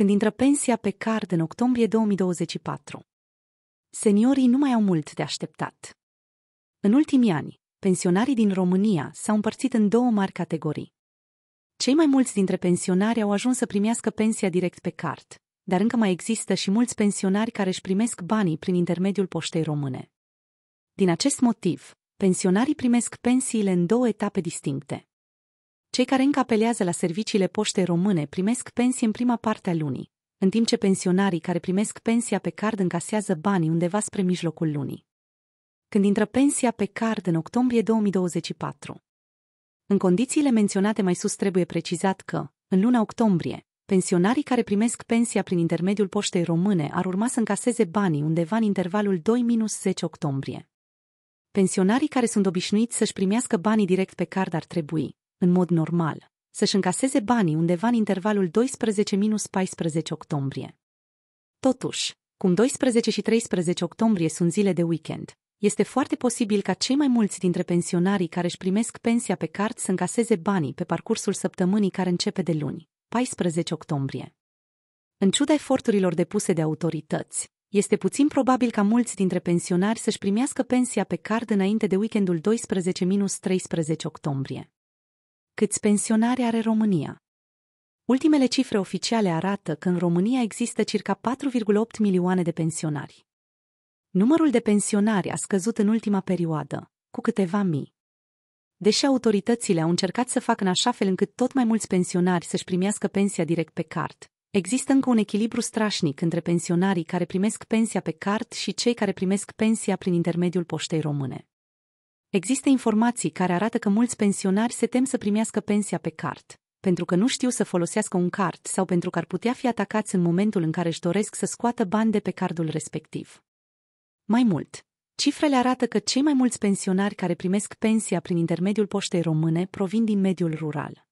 când intră pensia pe card în octombrie 2024. Seniorii nu mai au mult de așteptat. În ultimii ani, pensionarii din România s-au împărțit în două mari categorii. Cei mai mulți dintre pensionari au ajuns să primească pensia direct pe card, dar încă mai există și mulți pensionari care își primesc banii prin intermediul poștei române. Din acest motiv, pensionarii primesc pensiile în două etape distincte. Cei care încă la serviciile poștei române primesc pensii în prima parte a lunii, în timp ce pensionarii care primesc pensia pe card încasează banii undeva spre mijlocul lunii. Când intră pensia pe card în octombrie 2024. În condițiile menționate mai sus trebuie precizat că, în luna octombrie, pensionarii care primesc pensia prin intermediul poștei române ar urma să încaseze banii undeva în intervalul 2-10 octombrie. Pensionarii care sunt obișnuiți să-și primească banii direct pe card ar trebui, în mod normal, să-și încaseze banii undeva în intervalul 12-14 octombrie. Totuși, cum 12 și 13 octombrie sunt zile de weekend, este foarte posibil ca cei mai mulți dintre pensionarii care își primesc pensia pe card să încaseze banii pe parcursul săptămânii care începe de luni, 14 octombrie. În ciuda eforturilor depuse de autorități, este puțin probabil ca mulți dintre pensionari să-și primească pensia pe card înainte de weekendul 12-13 octombrie câți pensionari are România. Ultimele cifre oficiale arată că în România există circa 4,8 milioane de pensionari. Numărul de pensionari a scăzut în ultima perioadă, cu câteva mii. Deși autoritățile au încercat să facă în așa fel încât tot mai mulți pensionari să-și primească pensia direct pe card, există încă un echilibru strașnic între pensionarii care primesc pensia pe card și cei care primesc pensia prin intermediul poștei române. Există informații care arată că mulți pensionari se tem să primească pensia pe card, pentru că nu știu să folosească un card sau pentru că ar putea fi atacați în momentul în care își doresc să scoată bani de pe cardul respectiv. Mai mult, cifrele arată că cei mai mulți pensionari care primesc pensia prin intermediul poștei române provin din mediul rural.